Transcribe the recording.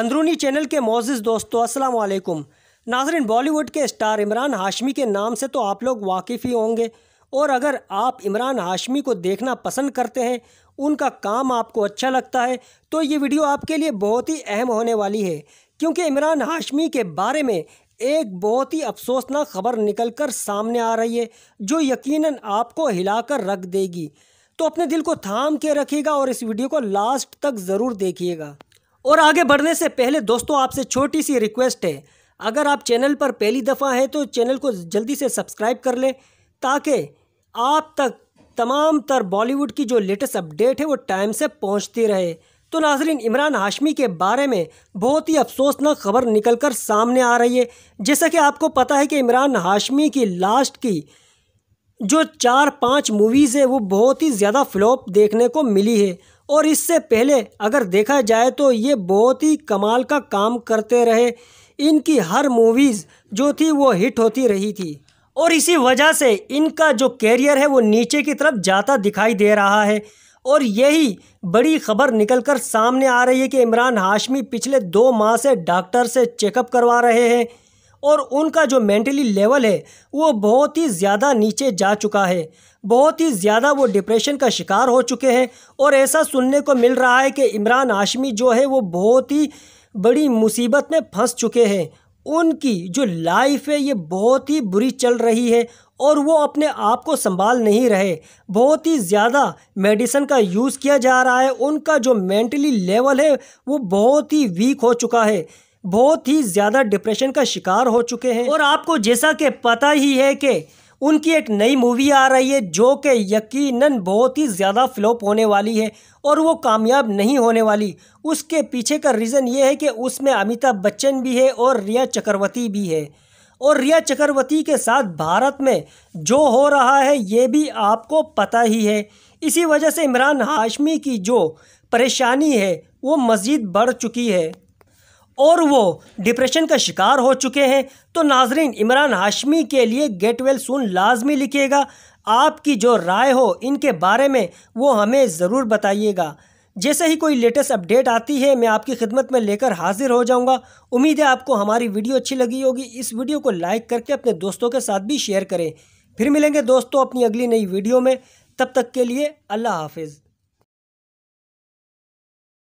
अंदरूनी चैनल के मोजिज़ दोस्तों असलकुम नाजरन बॉलीवुड के स्टार इमरान हाशमी के नाम से तो आप लोग वाकिफ़ ही होंगे और अगर आप इमरान हाशमी को देखना पसंद करते हैं उनका काम आपको अच्छा लगता है तो ये वीडियो आपके लिए बहुत ही अहम होने वाली है क्योंकि इमरान हाशमी के बारे में एक बहुत ही अफसोसनाक खबर कर सामने आ रही है जो यकीन आपको हिलाकर रख देगी तो अपने दिल को थाम के रखिएगा और इस वीडियो को लास्ट तक ज़रूर देखिएगा और आगे बढ़ने से पहले दोस्तों आपसे छोटी सी रिक्वेस्ट है अगर आप चैनल पर पहली दफ़ा हैं तो चैनल को जल्दी से सब्सक्राइब कर लें ताकि आप तक तमाम तर बॉलीवुड की जो लेटेस्ट अपडेट है वो टाइम से पहुंचती रहे तो नाजरीन इमरान हाशमी के बारे में बहुत ही अफसोसनाक खबर निकल कर सामने आ रही है जैसा कि आपको पता है कि इमरान हाशमी की लास्ट की जो चार पाँच मूवीज़ है वो बहुत ही ज़्यादा फ्लॉप देखने को मिली है और इससे पहले अगर देखा जाए तो ये बहुत ही कमाल का काम करते रहे इनकी हर मूवीज़ जो थी वो हिट होती रही थी और इसी वजह से इनका जो कैरियर है वो नीचे की तरफ जाता दिखाई दे रहा है और यही बड़ी खबर निकलकर सामने आ रही है कि इमरान हाशमी पिछले दो माह से डॉक्टर से चेकअप करवा रहे हैं और उनका जो मेंटली लेवल है वो बहुत ही ज़्यादा नीचे जा चुका है बहुत ही ज़्यादा वो डिप्रेशन का शिकार हो चुके हैं और ऐसा सुनने को मिल रहा है कि इमरान हाशमी जो है वो बहुत ही बड़ी मुसीबत में फंस चुके हैं उनकी जो लाइफ है ये बहुत ही बुरी चल रही है और वो अपने आप को संभाल नहीं रहे बहुत ही ज़्यादा मेडिसन का यूज़ किया जा रहा है उनका जो मेंटली लेवल है वो बहुत ही वीक हो चुका है बहुत ही ज़्यादा डिप्रेशन का शिकार हो चुके हैं और आपको जैसा कि पता ही है कि उनकी एक नई मूवी आ रही है जो कि यकीनन बहुत ही ज़्यादा फ्लॉप होने वाली है और वो कामयाब नहीं होने वाली उसके पीछे का रीज़न ये है कि उसमें अमिताभ बच्चन भी है और रिया चक्रवर्ती भी है और रिया चक्रवर्ती के साथ भारत में जो हो रहा है ये भी आपको पता ही है इसी वजह से इमरान हाशमी की जो परेशानी है वो मज़ीद बढ़ चुकी है और वो डिप्रेशन का शिकार हो चुके हैं तो नाजरीन इमरान हाशमी के लिए गेट वेल सुन लाजमी लिखिएगा आपकी जो राय हो इनके बारे में वो हमें ज़रूर बताइएगा जैसे ही कोई लेटेस्ट अपडेट आती है मैं आपकी खिदमत में लेकर हाजिर हो जाऊंगा उम्मीद है आपको हमारी वीडियो अच्छी लगी होगी इस वीडियो को लाइक करके अपने दोस्तों के साथ भी शेयर करें फिर मिलेंगे दोस्तों अपनी अगली नई वीडियो में तब तक के लिए अल्लाह हाफिज़